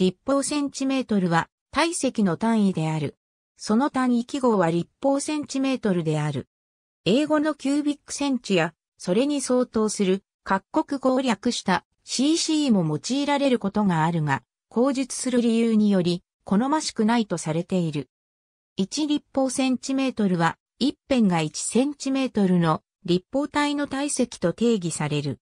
立方センチメートルは体積の単位である。その単位記号は立方センチメートルである。英語のキュービックセンチや、それに相当する各国語を略した CC も用いられることがあるが、口述する理由により、好ましくないとされている。1立方センチメートルは、一辺が1センチメートルの立方体の体積と定義される。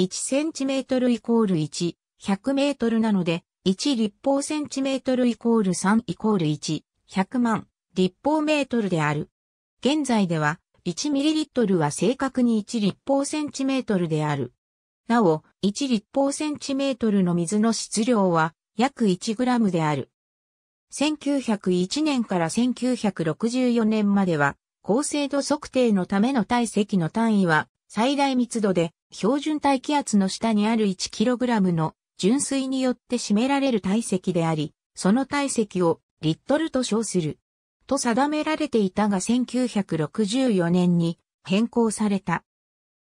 1センチメートルイコール1、100メートルなので、1立方センチメートルイコール3イコール1、100万立方メートルである。現在では、1ミリリットルは正確に1立方センチメートルである。なお、1立方センチメートルの水の質量は約1グラムである。1901年から1964年までは、高精度測定のための体積の単位は、最大密度で、標準大気圧の下にある1ラムの純水によって占められる体積であり、その体積をリットルと称する。と定められていたが1964年に変更された。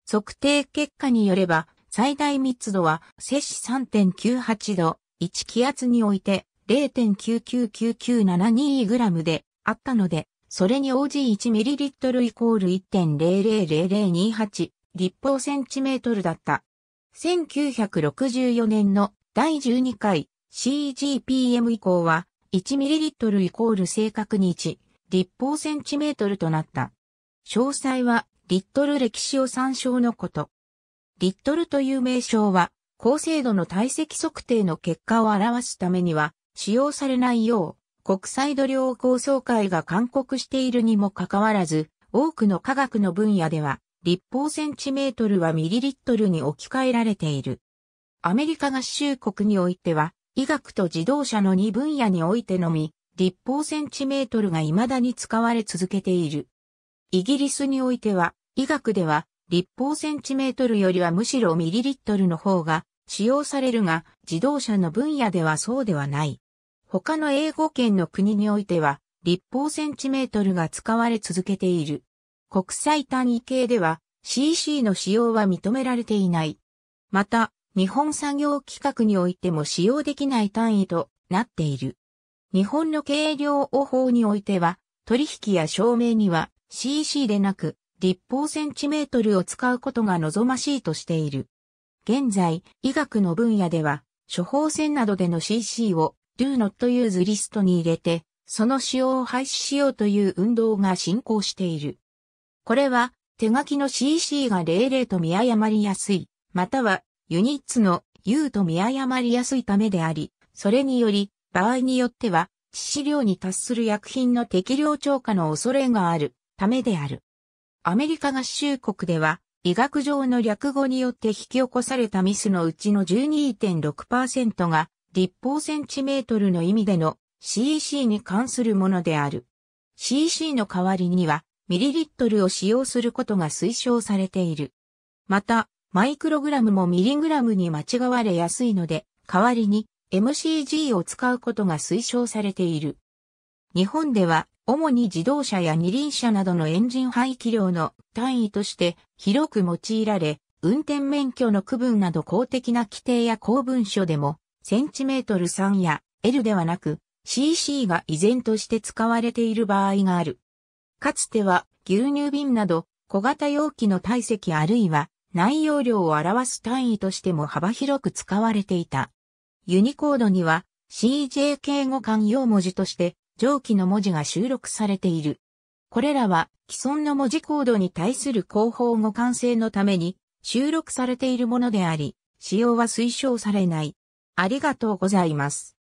測定結果によれば、最大密度は摂氏3.98度、1気圧において 0.999972g であったので、それに応じ 1ml イコール1.0000028立方センチメートルだった。1964年の第12回 CGPM 以降は 1ml イコール正確に1立方センチメートルとなった。詳細はリットル歴史を参照のこと。リットルという名称は高精度の体積測定の結果を表すためには使用されないよう国際度量構想会が勧告しているにもかかわらず多くの科学の分野では立方センチメートルはミリリットルに置き換えられている。アメリカ合衆国においては、医学と自動車の2分野においてのみ、立方センチメートルが未だに使われ続けている。イギリスにおいては、医学では、立方センチメートルよりはむしろミリリットルの方が使用されるが、自動車の分野ではそうではない。他の英語圏の国においては、立方センチメートルが使われ続けている。国際単位系では CC の使用は認められていない。また、日本産業規格においても使用できない単位となっている。日本の計量法においては、取引や証明には CC でなく立方センチメートルを使うことが望ましいとしている。現在、医学の分野では、処方箋などでの CC を do not use リストに入れて、その使用を廃止しようという運動が進行している。これは、手書きの CC が00と見誤りやすい、または、ユニッツの U と見誤りやすいためであり、それにより、場合によっては、致死量に達する薬品の適量超過の恐れがあるためである。アメリカ合衆国では、医学上の略語によって引き起こされたミスのうちの12.6%が、立方センチメートルの意味での c c に関するものである。c c の代わりには、ミリリットルを使用することが推奨されている。また、マイクログラムもミリグラムに間違われやすいので、代わりに MCG を使うことが推奨されている。日本では、主に自動車や二輪車などのエンジン排気量の単位として広く用いられ、運転免許の区分など公的な規定や公文書でも、センチメートル3や L ではなく、CC が依然として使われている場合がある。かつては牛乳瓶など小型容器の体積あるいは内容量を表す単位としても幅広く使われていた。ユニコードには CJ k 語慣用文字として上記の文字が収録されている。これらは既存の文字コードに対する広報互換性のために収録されているものであり、使用は推奨されない。ありがとうございます。